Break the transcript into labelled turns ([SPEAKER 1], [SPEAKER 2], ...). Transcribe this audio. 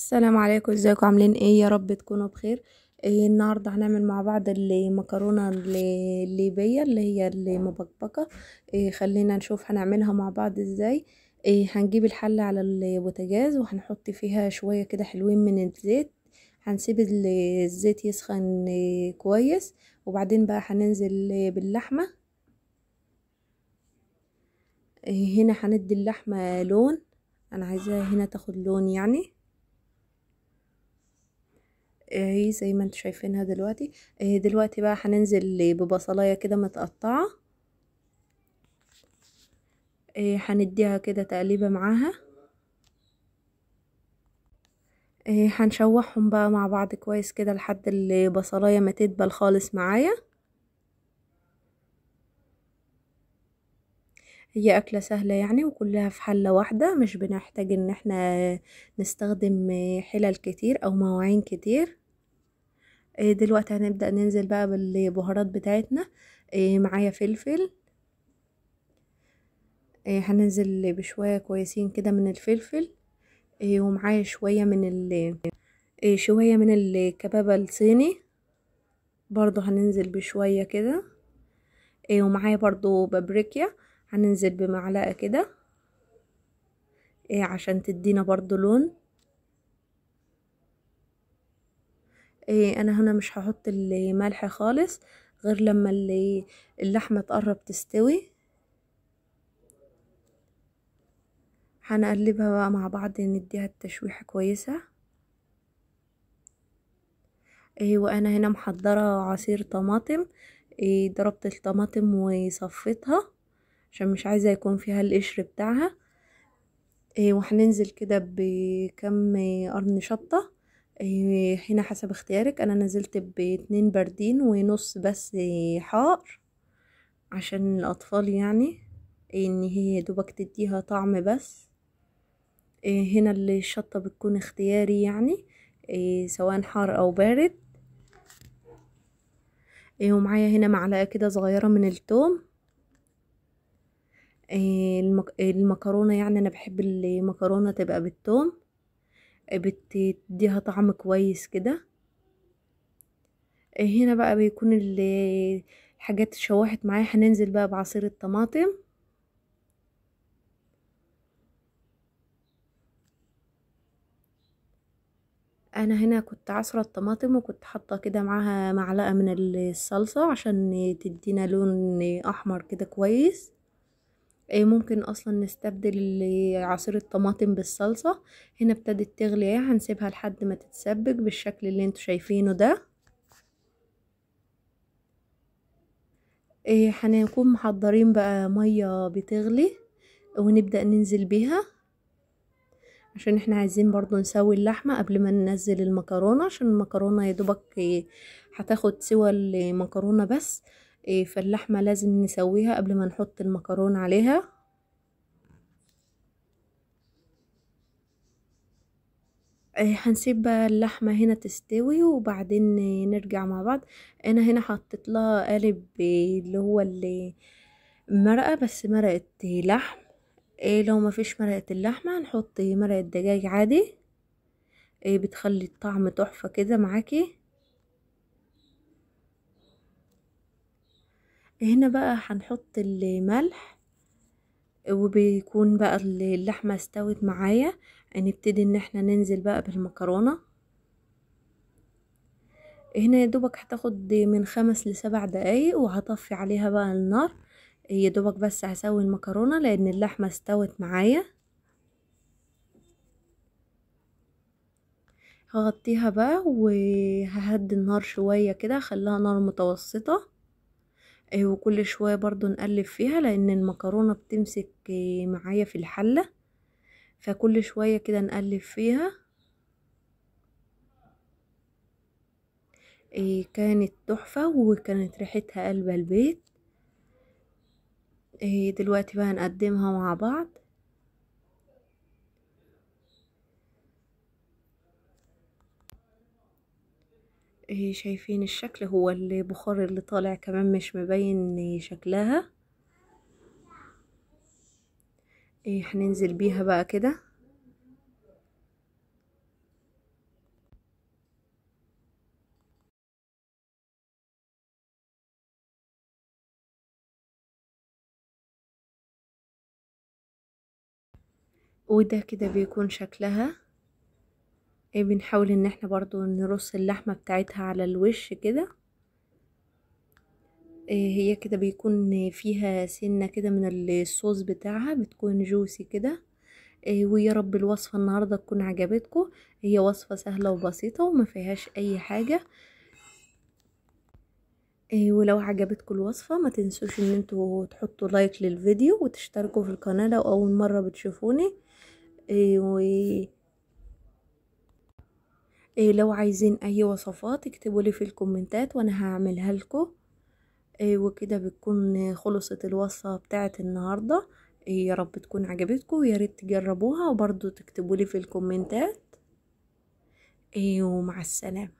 [SPEAKER 1] السلام عليكم ازيكم عاملين ايه يا رب تكونوا بخير إيه النهاردة هنعمل مع بعض المكرونة الليبية اللي هي المبكبكة إيه خلينا نشوف هنعملها مع بعض ازاي إيه هنجيب الحلة على البوتاجاز وهنحط فيها شوية كده حلوين من الزيت هنسيب الزيت يسخن كويس وبعدين بقى هننزل باللحمة ايه، هنا هندي اللحمة لون انا عايزاها هنا تاخد لون يعني اهي زي ما انتوا شايفينها دلوقتي إيه، دلوقتي بقى هننزل ببصلايه كده متقطعه إيه، هنديها كده تقليبه معاها إيه، هنشوحهم بقى مع بعض كويس كده لحد البصلايه ما تدبل خالص معايا هي أكلة سهلة يعني وكلها في حلة واحدة مش بنحتاج ان احنا نستخدم حلل كتير او مواعين كتير إيه، دلوقتي هنبدأ ننزل بقى بالبهارات بتاعتنا إيه، معايا فلفل إيه، هننزل بشوية كويسين كده من الفلفل ومعايا شوية من ال شوية من الكبابة الصيني برضو هننزل بشوية كده ومعايا برضو بابريكيا هننزل بمعلقة كده عشان تدينا برضو لون إيه، انا هنا مش هحط الملح خالص غير لما اللحمة تقرب تستوي هنقلبها بقى مع بعض نديها التشويحة كويسة إيه وانا هنا محضرة عصير طماطم إيه ضربت الطماطم وصفيتها عشان مش عايزة يكون فيها القشر بتاعها إيه وهننزل كده بكم قرن شطة هنا حسب اختيارك انا نزلت باتنين باردين ونص بس حار عشان الاطفال يعني ان هي دوبك تديها طعم بس إيه، هنا الشطة بتكون اختياري يعني إيه، سواء حار او بارد إيه، ومعايا هنا معلقة كده صغيرة من التوم المكرونة يعني انا بحب المكرونة تبقى بالتوم بتديها طعم كويس كده آه، هنا بقى بيكون الحاجات اتشوحت معايا هننزل بقى بعصير الطماطم انا هنا كنت عصرة الطماطم وكنت حاطه كده معاها معلقه من الصلصه عشان تدينا لون احمر كده كويس إيه، ممكن اصلا نستبدل عصير الطماطم بالصلصة هنا ابتدت تغلي اهي هنسيبها لحد ما تتسبك بالشكل اللي انتوا شايفينه ده إيه، هنكون محضرين بقى مية بتغلي ونبدأ ننزل بيها عشان احنا عايزين برضو نسوي اللحمة قبل ما ننزل المكرونة عشان المكرونة يدوبك إيه، هتاخد سوى المكرونة بس إيه، فاللحمة لازم نسويها قبل ما نحط المكرون عليها إيه، هنسيب اللحمة هنا تستوي وبعدين نرجع مع بعض انا هنا حطيت لها قالب اللي هو اللي مرقة بس مرقة لحم إيه، لو ما فيش مرقة اللحمة هنحط مرقة دجاج عادي بتخلي الطعم تحفة كده معاكي هنا بقى هنحط الملح وبيكون بقى اللحمة استوت معايا هنبتدي ان احنا ننزل بقى بالمكرونة هنا يا دوبك هتاخد من خمس لسبع دقايق وهطفي عليها بقى النار يا دوبك بس هسوي المكرونة لان اللحمة استوت معايا هغطيها بقى وههدي النار شوية كده خليها نار متوسطة آه، وكل شوية برضو نقلب فيها لان المكرونة بتمسك آه، معايا في الحلة فكل شوية كده نقلب فيها آه، كانت تحفة وكانت ريحتها قلبة البيت دلوقتي بقى نقدمها مع بعض ايه شايفين الشكل هو البخار اللي طالع كمان مش مبين شكلها ايه هننزل بيها بقى كده وده كده بيكون شكلها إيه، بنحاول ان احنا برضو نرص اللحمة بتاعتها على الوش كده إيه، هي كده بيكون فيها سنة كده من الصوص بتاعها بتكون جوسي كده إيه، ويا رب الوصفة النهاردة تكون عجبتكم هي وصفة سهلة وبسيطة وما فيهاش اي حاجة ولو عجبتكم الوصفة ما تنسوش ان انتوا تحطوا لايك للفيديو وتشتركوا في القناة لو اول مرة بتشوفوني و إيه لو عايزين اي وصفات اكتبوا لي في الكومنتات وانا هعملها لكم إيه وكده بتكون خلصت الوصفه بتاعه النهارده إيه يا رب تكون عجبتكم ويا ريت تجربوها وبرضو تكتبوا لي في الكومنتات إيه ومع السلامه